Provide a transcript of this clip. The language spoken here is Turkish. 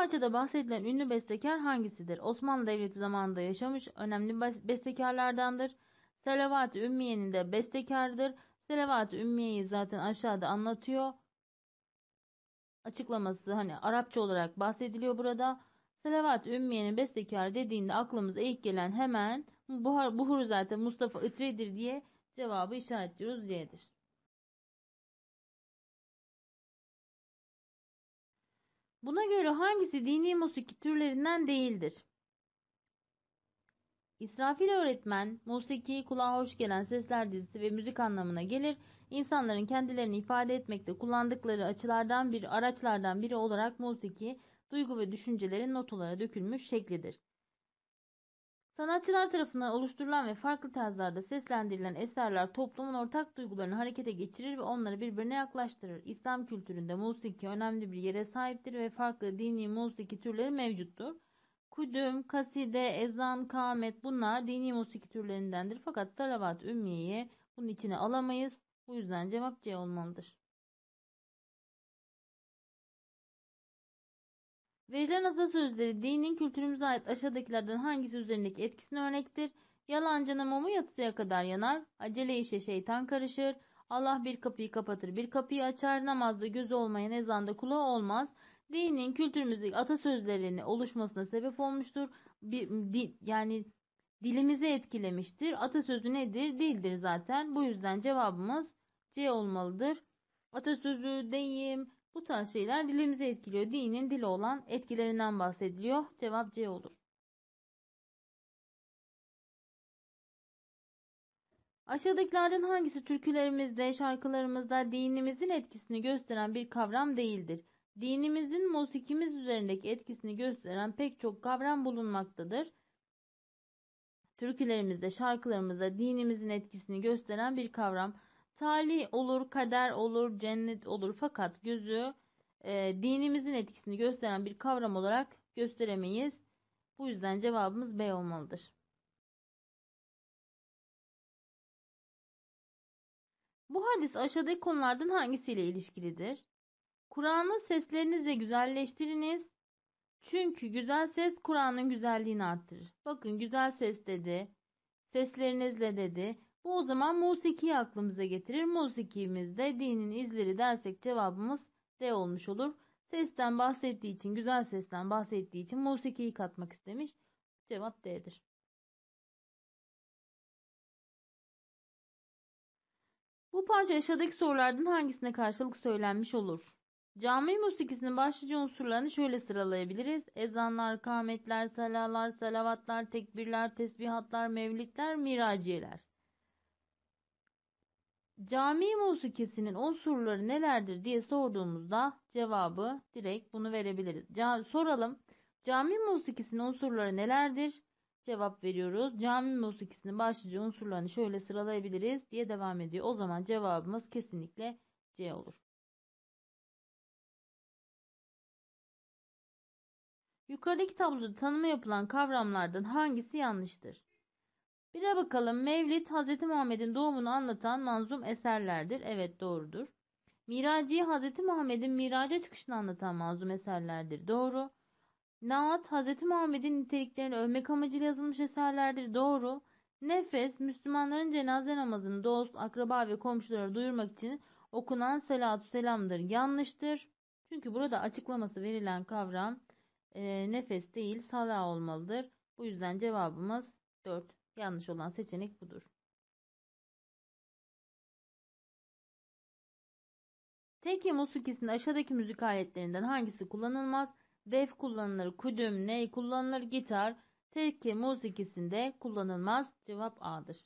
parçada bahsedilen ünlü bestekar hangisidir? Osmanlı Devleti zamanında yaşamış önemli bestekarlardandır. selavat Ümmiye'nin de bestekardır. Selavat-ı Ümmiye'yi zaten aşağıda anlatıyor. Açıklaması hani Arapça olarak bahsediliyor burada. selavat Ümmiye'nin bestekar dediğinde aklımıza ilk gelen hemen Buhar, Buhur zaten Mustafa Itri'dir diye cevabı işaretliyoruz C'dir. Buna göre hangisi dini musiki türlerinden değildir? İsrafil öğretmen, musiki, kulağa hoş gelen sesler dizisi ve müzik anlamına gelir. İnsanların kendilerini ifade etmekte kullandıkları açılardan bir araçlardan biri olarak musiki, duygu ve düşüncelerin notalara dökülmüş şeklidir. Sanatçılar tarafından oluşturulan ve farklı tarzlarda seslendirilen eserler toplumun ortak duygularını harekete geçirir ve onları birbirine yaklaştırır. İslam kültüründe musiki önemli bir yere sahiptir ve farklı dini musiki türleri mevcuttur. Kudüm, kaside, ezan, kamet bunlar dini musiki türlerindendir fakat salavat ümmiyeyi bunun içine alamayız. Bu yüzden cevap C olmalıdır. Verilen atasözleri dinin kültürümüze ait aşağıdakilerden hangisi üzerindeki etkisini örnektir? Yalancının mumu yatsıya kadar yanar, acele işe şeytan karışır, Allah bir kapıyı kapatır bir kapıyı açar, namazda göz olmayan ezanda kulağı olmaz. Dinin kültürümüzdeki atasözlerinin oluşmasına sebep olmuştur. Bir, di, yani dilimizi etkilemiştir. Atasözü nedir? Dildir zaten. Bu yüzden cevabımız C olmalıdır. Atasözü, deyim, bu tarz şeyler dilimizi etkiliyor. Dinin dili olan etkilerinden bahsediliyor. Cevap C olur. Aşağıdakilerden hangisi türkülerimizde, şarkılarımızda dinimizin etkisini gösteren bir kavram değildir? Dinimizin musikimiz üzerindeki etkisini gösteren pek çok kavram bulunmaktadır. Türkülerimizde, şarkılarımızda dinimizin etkisini gösteren bir kavram Talih olur, kader olur, cennet olur fakat gözü e, dinimizin etkisini gösteren bir kavram olarak gösteremeyiz. Bu yüzden cevabımız B olmalıdır. Bu hadis aşağıdaki konulardan hangisiyle ilişkilidir? Kur'an'ı seslerinizle güzelleştiriniz. Çünkü güzel ses Kur'an'ın güzelliğini arttırır. Bakın güzel ses dedi. Seslerinizle dedi. Bu o zaman musikiyi aklımıza getirir. Musikimizde dinin izleri dersek cevabımız D olmuş olur. Sesten bahsettiği için, güzel sesten bahsettiği için musikiyi katmak istemiş. Cevap D'dir. Bu parça aşağıdaki sorulardan hangisine karşılık söylenmiş olur? Cami musikisinin başlıca unsurlarını şöyle sıralayabiliriz. Ezanlar, kametler, salalar, salavatlar, tekbirler, tesbihatlar, mevlitler, miraciyeler. Cami musikisinin unsurları nelerdir diye sorduğumuzda cevabı direkt bunu verebiliriz. Ca soralım. Cami musikisinin unsurları nelerdir? Cevap veriyoruz. Cami musikisinin başlıca unsurlarını şöyle sıralayabiliriz diye devam ediyor. O zaman cevabımız kesinlikle C olur. Yukarıdaki tabloda tanıma yapılan kavramlardan hangisi yanlıştır? Bire bakalım. Mevlid Hazreti Muhammed'in doğumunu anlatan manzum eserlerdir. Evet doğrudur. Miraci Hazreti Muhammed'in miraca çıkışını anlatan manzum eserlerdir. Doğru. Naat Hazreti Muhammed'in niteliklerini övmek amacıyla yazılmış eserlerdir. Doğru. Nefes Müslümanların cenaze namazını dost, akraba ve komşulara duyurmak için okunan selatü selamdır. Yanlıştır. Çünkü burada açıklaması verilen kavram e, nefes değil sala olmalıdır. Bu yüzden cevabımız 4. Yanlış olan seçenek budur. Tekke musikisinde aşağıdaki müzik aletlerinden hangisi kullanılmaz? Def kullanılır, kudüm, ney kullanılır, gitar. Tekke musikisinde kullanılmaz. Cevap A'dır.